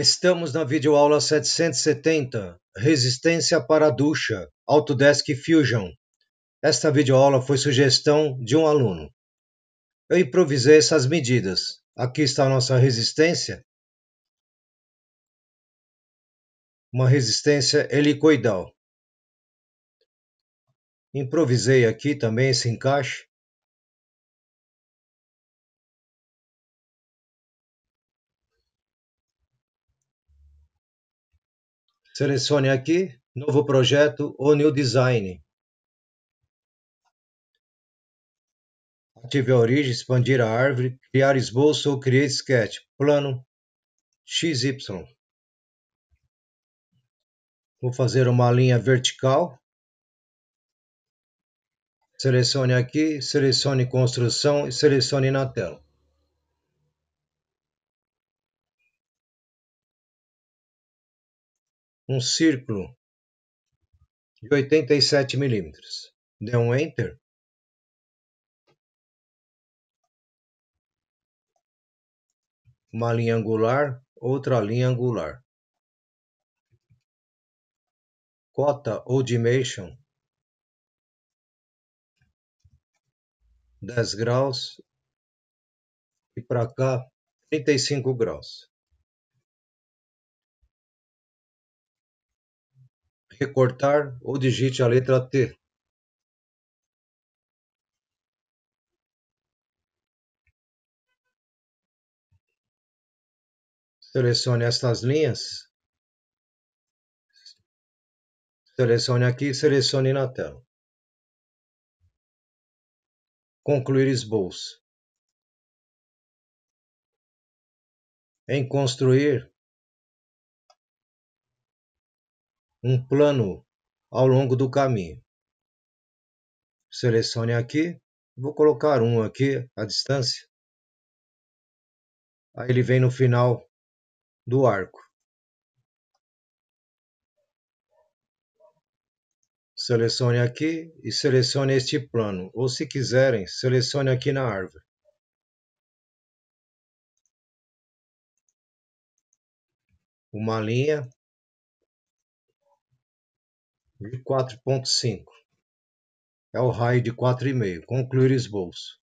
Estamos na videoaula 770, Resistência para a ducha, Autodesk Fusion. Esta videoaula foi sugestão de um aluno. Eu improvisei essas medidas. Aqui está a nossa resistência. Uma resistência helicoidal. Improvisei aqui também esse encaixe. Selecione aqui, novo projeto ou new design. Ative a origem, expandir a árvore, criar esboço ou create sketch. Plano XY. Vou fazer uma linha vertical. Selecione aqui, selecione construção e selecione na tela. um círculo de 87 milímetros. Dê um Enter. Uma linha angular, outra linha angular. Cota ou dimension 10 graus e para cá 35 graus. recortar ou digite a letra T. Selecione estas linhas. Selecione aqui e selecione na tela. Concluir esboço. Em construir, um plano ao longo do caminho. Selecione aqui, vou colocar um aqui à distância. Aí ele vem no final do arco. Selecione aqui e selecione este plano, ou se quiserem, selecione aqui na árvore. Uma linha de 4,5 é o raio de 4,5. Concluir esboço.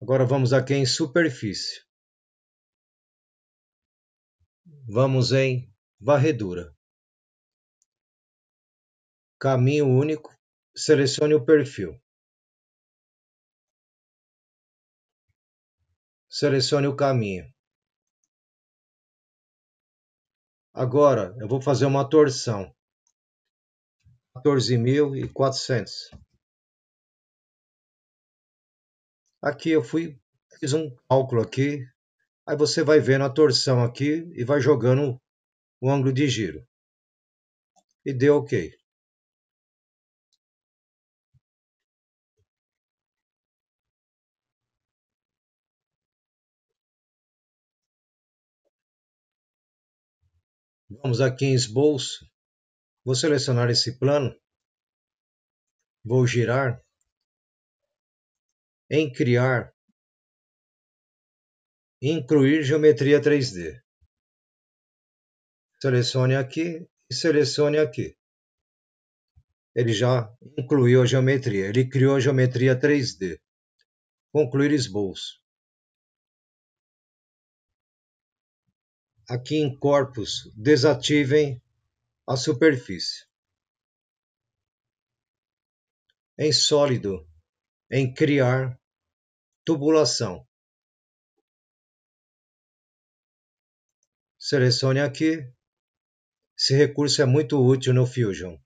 Agora vamos aqui em superfície. Vamos em varredura. Caminho único, selecione o perfil. Selecione o caminho. Agora eu vou fazer uma torção. 14.400. Aqui eu fui, fiz um cálculo aqui. Aí você vai vendo a torção aqui e vai jogando o ângulo de giro. E deu ok. Vamos aqui em esboço. Vou selecionar esse plano. Vou girar. Em criar. Incluir geometria 3D. Selecione aqui e selecione aqui. Ele já incluiu a geometria. Ele criou a geometria 3D. Concluir esboço. aqui em corpos, desativem a superfície. Em sólido, em criar tubulação. Selecione aqui. Esse recurso é muito útil no Fusion.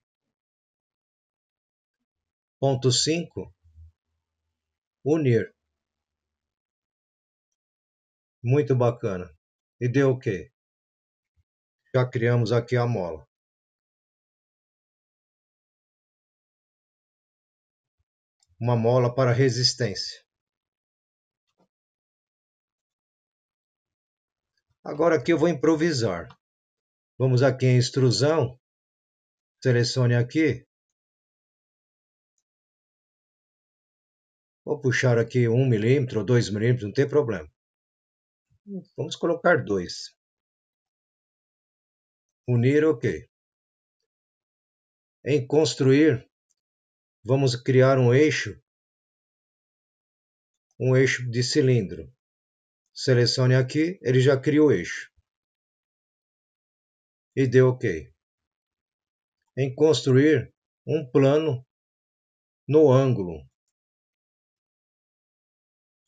Ponto 5. Unir. Muito bacana. E deu o quê? Já criamos aqui a mola. Uma mola para resistência. Agora aqui eu vou improvisar. Vamos aqui em extrusão. Selecione aqui. Vou puxar aqui 1 milímetro ou 2 milímetros, não tem problema. Vamos colocar 2 unir ok. Em construir, vamos criar um eixo, um eixo de cilindro. Selecione aqui, ele já cria o eixo. E dê OK. Em construir um plano no ângulo.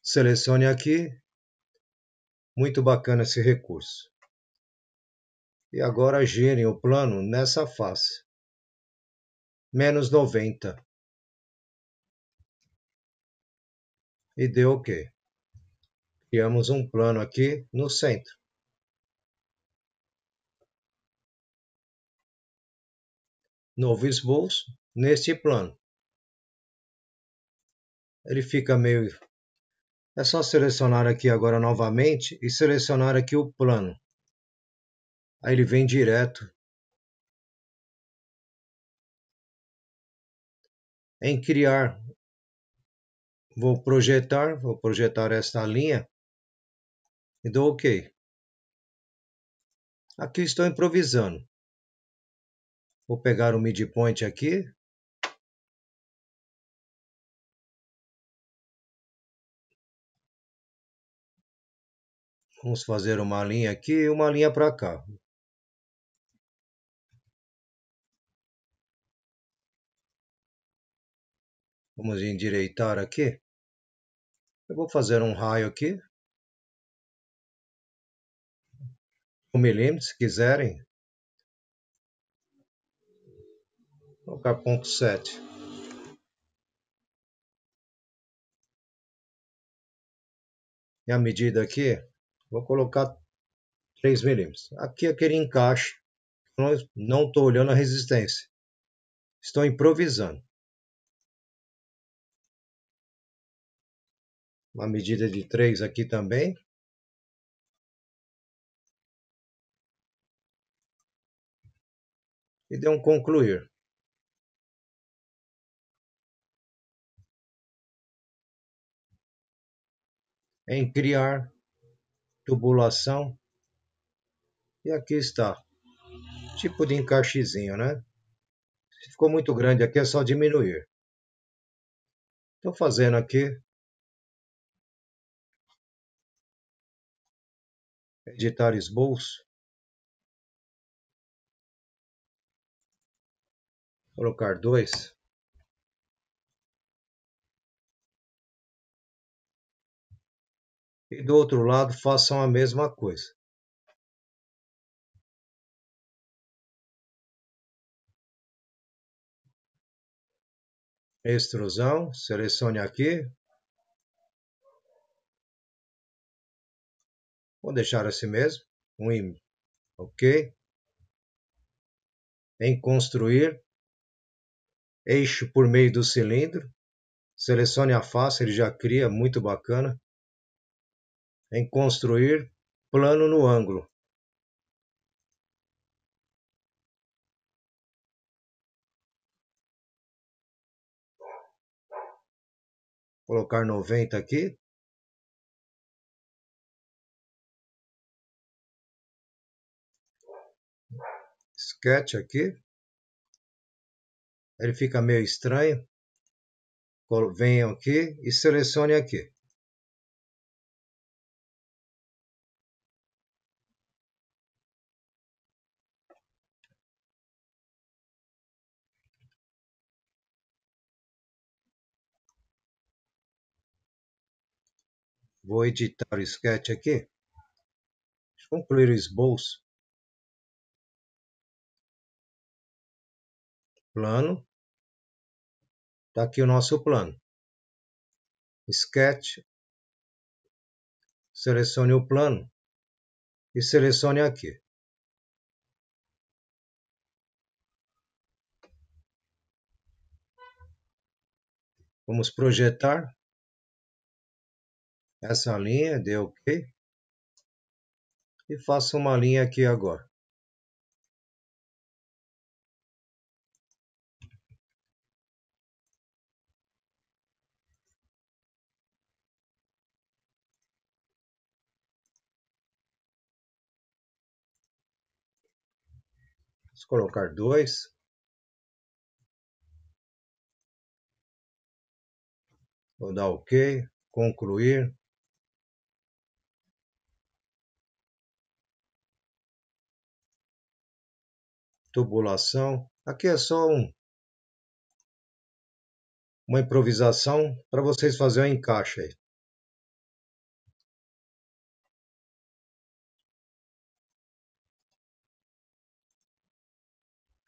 Selecione aqui. Muito bacana esse recurso e agora girem o plano nessa face. Menos 90. E deu o quê? Criamos um plano aqui no centro. Novo esboço neste plano. Ele fica meio... É só selecionar aqui agora novamente e selecionar aqui o plano Aí ele vem direto. Em criar, vou projetar, vou projetar esta linha e dou OK. Aqui estou improvisando. Vou pegar o midpoint aqui. Vamos fazer uma linha aqui e uma linha para cá. Vamos endireitar aqui. Eu vou fazer um raio aqui. Um milímetro, se quiserem. Vou colocar ponto 7. E a medida aqui, vou colocar 3 milímetros. Aqui é aquele encaixe, não estou olhando a resistência. Estou improvisando. uma medida de 3 aqui também. E deu um concluir. Em criar tubulação. E aqui está. Tipo de encaixezinho, né? Se ficou muito grande aqui, é só diminuir. Estou fazendo aqui editar bolso Colocar dois. E do outro lado façam a mesma coisa. Extrusão, selecione aqui, Vou deixar assim mesmo, um im, ok? Em construir, eixo por meio do cilindro, selecione a face, ele já cria, muito bacana. Em construir, plano no ângulo. Vou colocar 90 aqui, sketch aqui. Ele fica meio estranho. Venham aqui e selecione aqui. Vou editar o sketch aqui. Deixa eu concluir o esboço. plano. Está aqui o nosso plano. Sketch. Selecione o plano e selecione aqui. Vamos projetar essa linha, dê OK. E faça uma linha aqui agora. Vamos colocar dois. Vou dar OK, concluir. Tubulação. Aqui é só um, uma improvisação para vocês fazerem o um encaixe aí.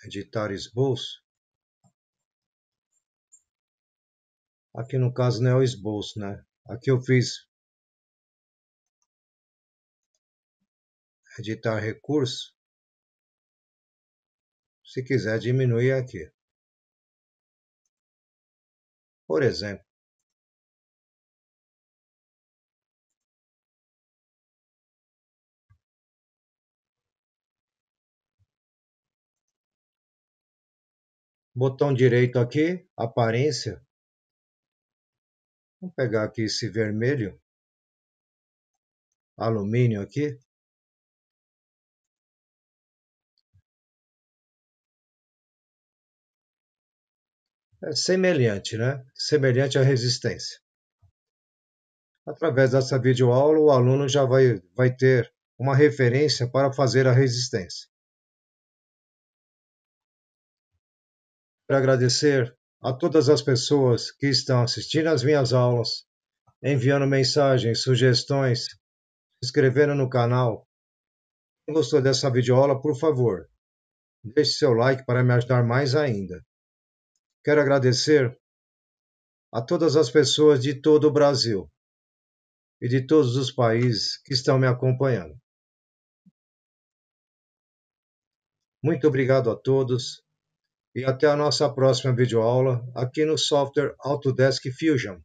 editar esboço. Aqui no caso não é o esboço, né? Aqui eu fiz editar recurso. Se quiser diminuir é aqui. Por exemplo, botão direito aqui, aparência. Vamos pegar aqui esse vermelho, alumínio aqui. É semelhante, né? Semelhante à resistência. Através dessa videoaula, o aluno já vai, vai ter uma referência para fazer a resistência. para agradecer a todas as pessoas que estão assistindo às minhas aulas, enviando mensagens, sugestões, se inscrevendo no canal. Quem gostou dessa videoaula, por favor, deixe seu like para me ajudar mais ainda. Quero agradecer a todas as pessoas de todo o Brasil e de todos os países que estão me acompanhando. Muito obrigado a todos e até a nossa próxima videoaula aqui no software Autodesk Fusion.